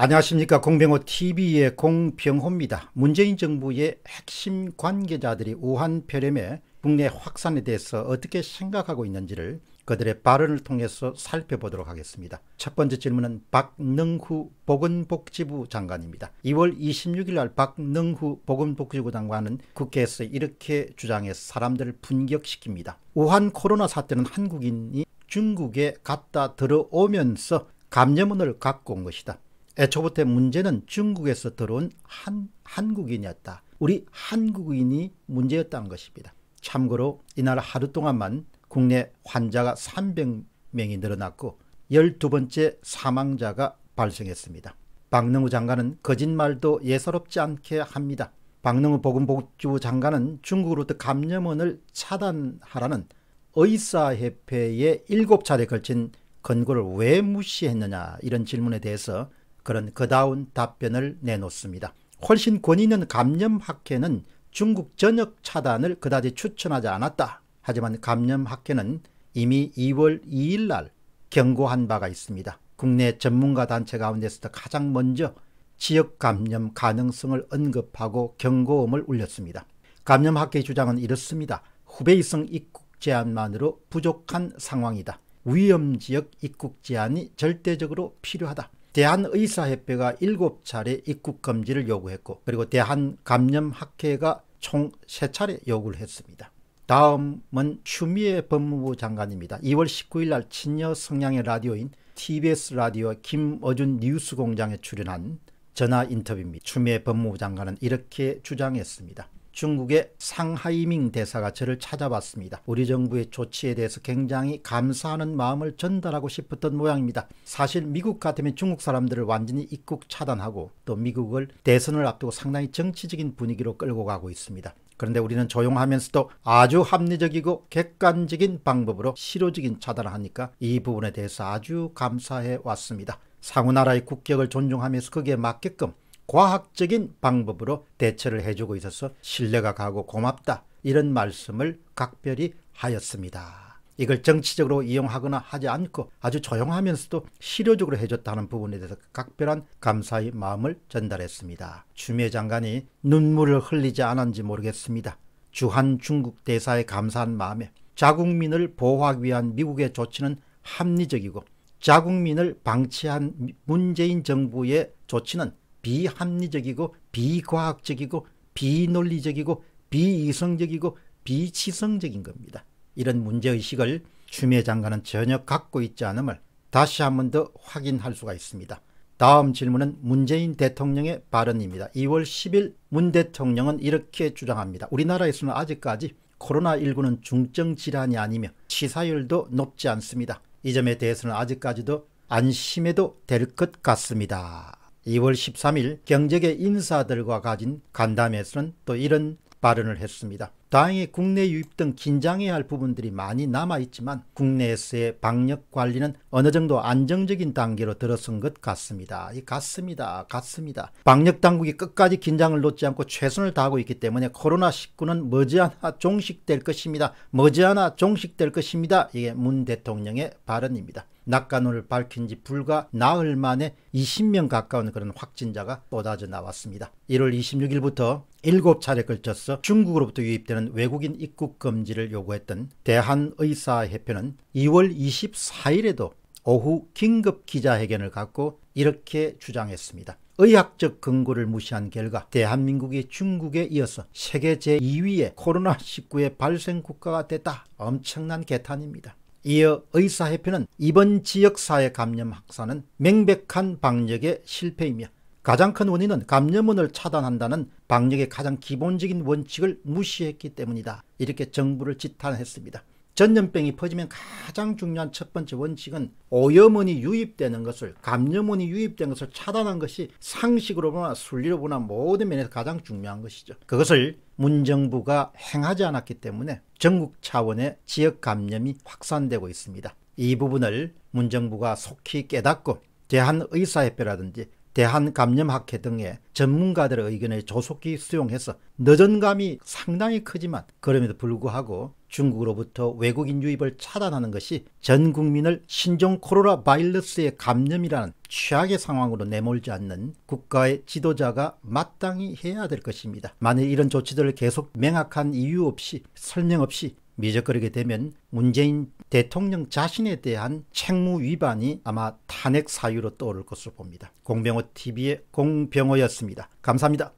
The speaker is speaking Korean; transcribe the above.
안녕하십니까 공병호 TV의 공병호입니다. 문재인 정부의 핵심 관계자들이 우한 폐렴의 국내 확산에 대해서 어떻게 생각하고 있는지를 그들의 발언을 통해서 살펴보도록 하겠습니다. 첫 번째 질문은 박능후 보건복지부 장관입니다. 2월 26일 날 박능후 보건복지부 장관은 국회에서 이렇게 주장해 사람들을 분격시킵니다. 우한 코로나 사태는 한국인이 중국에 갔다 들어오면서 감염원을 갖고 온 것이다. 애초부터 예, 문제는 중국에서 들어온 한, 한국인이었다. 우리 한국인이 문제였다는 것입니다. 참고로 이날 하루 동안만 국내 환자가 300명이 늘어났고 12번째 사망자가 발생했습니다. 박능우 장관은 거짓말도 예사롭지 않게 합니다. 박능우 보건복지부 장관은 중국으로부터 감염원을 차단하라는 의사협회에 7차례 걸친 권고를 왜 무시했느냐 이런 질문에 대해서 그런 그다운 답변을 내놓습니다. 훨씬 권위 있는 감염학회는 중국 전역 차단을 그다지 추천하지 않았다. 하지만 감염학회는 이미 2월 2일 날 경고한 바가 있습니다. 국내 전문가 단체 가운데서도 가장 먼저 지역 감염 가능성을 언급하고 경고음을 울렸습니다. 감염학회 주장은 이렇습니다. 후베이성 입국 제한만으로 부족한 상황이다. 위험 지역 입국 제한이 절대적으로 필요하다. 대한의사협회가 7차례 입국 금지를 요구했고 그리고 대한감염학회가 총 3차례 요구를 했습니다. 다음은 추미애 법무부 장관입니다. 2월 19일 날 친여 성향의 라디오인 TBS 라디오 김어준 뉴스공장에 출연한 전화 인터뷰입니다. 추미애 법무부 장관은 이렇게 주장했습니다. 중국의 상하이밍 대사가 저를 찾아봤습니다 우리 정부의 조치에 대해서 굉장히 감사하는 마음을 전달하고 싶었던 모양입니다. 사실 미국 같으면 중국 사람들을 완전히 입국 차단하고 또 미국을 대선을 앞두고 상당히 정치적인 분위기로 끌고 가고 있습니다. 그런데 우리는 조용하면서도 아주 합리적이고 객관적인 방법으로 실효적인 차단을 하니까 이 부분에 대해서 아주 감사해 왔습니다. 상우 나라의 국격을 존중하면서 거기에 맞게끔 과학적인 방법으로 대처를 해주고 있어서 신뢰가 가고 고맙다 이런 말씀을 각별히 하였습니다. 이걸 정치적으로 이용하거나 하지 않고 아주 조용하면서도 실효적으로 해줬다는 부분에 대해서 각별한 감사의 마음을 전달했습니다. 추미애 장관이 눈물을 흘리지 않았는지 모르겠습니다. 주한 중국 대사에 감사한 마음에 자국민을 보호하기 위한 미국의 조치는 합리적이고 자국민을 방치한 문재인 정부의 조치는 비합리적이고 비과학적이고 비논리적이고 비이성적이고 비치성적인 겁니다. 이런 문제의식을 추미애 장관은 전혀 갖고 있지 않음을 다시 한 번 더 확인할 수가 있습니다. 다음 질문은 문재인 대통령의 발언입니다. 2월 10일 문 대통령은 이렇게 주장합니다. 우리나라에서는 아직까지 코로나19는 중증질환이 아니며 치사율도 높지 않습니다. 이 점에 대해서는 아직까지도 안심해도 될 것 같습니다. 2월 13일 경제계 인사들과 가진 간담회에서는 또 이런 발언을 했습니다. 다행히 국내 유입 등 긴장해야 할 부분들이 많이 남아있지만 국내에서의 방역 관리는 어느 정도 안정적인 단계로 들어선 것 같습니다. 이 같습니다. 같습니다. 방역 당국이 끝까지 긴장을 놓지 않고 최선을 다하고 있기 때문에 코로나19는 머지않아 종식될 것입니다. 머지않아 종식될 것입니다. 이게 문 대통령의 발언입니다. 낙관호를 밝힌 지 불과 나흘 만에 20명 가까운 그런 확진자가 쏟아져 나왔습니다. 1월 26일부터 7차례 걸쳐서 중국으로부터 유입되는 외국인 입국 금지를 요구했던 대한의사협회는 2월 24일에도 오후 긴급 기자회견을 갖고 이렇게 주장했습니다. 의학적 근거를 무시한 결과 대한민국이 중국에 이어서 세계 제2위의 코로나19의 발생 국가가 됐다. 엄청난 개탄입니다. 이어 의사협회는 이번 지역사회 감염 확산은 명백한 방역의 실패이며 가장 큰 원인은 감염원을 차단한다는 방역의 가장 기본적인 원칙을 무시했기 때문이다. 이렇게 정부를 지탄했습니다. 전염병이 퍼지면 가장 중요한 첫 번째 원칙은 오염원이 유입되는 것을 감염원이 유입된 것을 차단한 것이 상식으로 보나 순리로 보나 모든 면에서 가장 중요한 것이죠. 그것을 문정부가 행하지 않았기 때문에 전국 차원의 지역 감염이 확산되고 있습니다. 이 부분을 문정부가 속히 깨닫고 대한의사협회라든지 대한감염학회 등의 전문가들의 의견을 조속히 수용해서 늦은 감이 상당히 크지만 그럼에도 불구하고 중국으로부터 외국인 유입을 차단하는 것이 전 국민을 신종 코로나 바이러스의 감염이라는 최악의 상황으로 내몰지 않는 국가의 지도자가 마땅히 해야 될 것입니다. 만일 이런 조치들을 계속 명확한 이유 없이 설명 없이 미적거리게 되면 문재인 대통령 자신에 대한 책무 위반이 아마 탄핵 사유로 떠오를 것으로 봅니다. 공병호 TV의 공병호였습니다. 감사합니다.